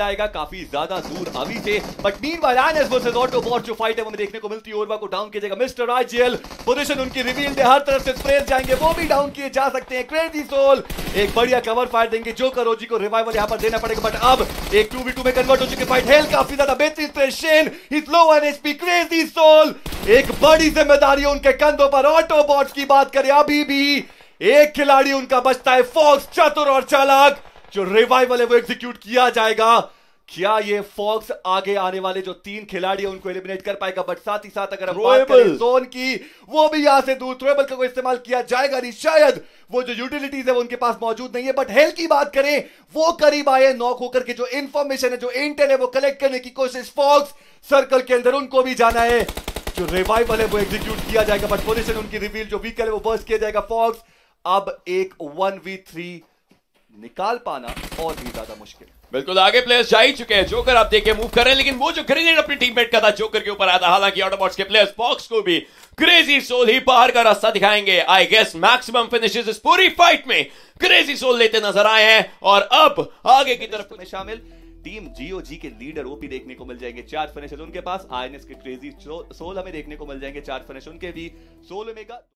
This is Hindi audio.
जाएगा काफी ज्यादा दूर अभी से but meanwhile NS versus Autobot जो फाइट है वो हमें देखने को मिलती है ओरवा को डाउन किया मिस्टर आईजीएल पोजीशन उनकी रिवील दे हर तरफ से स्प्रेस जाएंगे वो भी डाउन किए जा सकते हैं क्रेजी सोल एक बढ़िया कवर फायर देंगे जो करोजी को रिवाइवल यहां पर देना पड़ेगा बट अब एक 2v2 में कन्वर्ट हो चुके फाइट हेल काफी ज्यादा बेहतरीन sprays Shen is low on HP Crazy Soul एक बड़ी जिम्मेदारी उनके कंधों पर ऑटो ऑटोबॉट्स की बात करें अभी भी एक खिलाड़ी उनका बचता है फॉक्स चतुर और चालाक जो रिवाइवल है वो एग्जीक्यूट किया जाएगा क्या ये फॉक्स आगे आने वाले जो तीन खिलाड़ी है उनको एलिमिनेट कर पाएगा बट साथ ही साथ अगर बात करें जोन की वो भी यहां से दूर थ्रोएबल का कोई इस्तेमाल किया जाएगा नहीं शायद वो जो यूटिलिटीज है वो उनके पास मौजूद नहीं है बट हेल की बात करें वो करीब आए नॉक होकर के जो इंफॉर्मेशन है जो इंटेल है वो कलेक्ट करने की कोशिश फॉक्स सर्कल के अंदर उनको भी जाना है जो रिवाइवल है वो एग्जीक्यूट किया जाएगा बट पोजिशन उनकी रिवील जो वीकल है वो बर्स किया जाएगा फॉक्स अब एक वन वी थ्री निकाल पाना और भी ज्यादा मुश्किल बिल्कुल आगे प्लेयर्स जा ही चुके हैं जोकर आप देखिए मूव कर रहे हैं लेकिन वो जो ग्रेनेड अपनी टीममेट का था जोकर के ऊपर आया हालांकि ऑटोबॉट्स के प्लेयर्स बॉक्स को भी क्रेजी सोल ही बाहर का रास्ता दिखाएंगे आई गेस मैक्सिमम फिनिशेस इस पूरी फाइट में क्रेजी सोल लेते नजर आए हैं और अब आगे की तरफ में शामिल टीम जीओजी के लीडर ओपी देखने को मिल जाएंगे चार फिनिशेस उनके पास आईएनएस के क्रेजी सोल हमें देखने को मिल जाएंगे चार फिनिश उनके भी सोल मेगा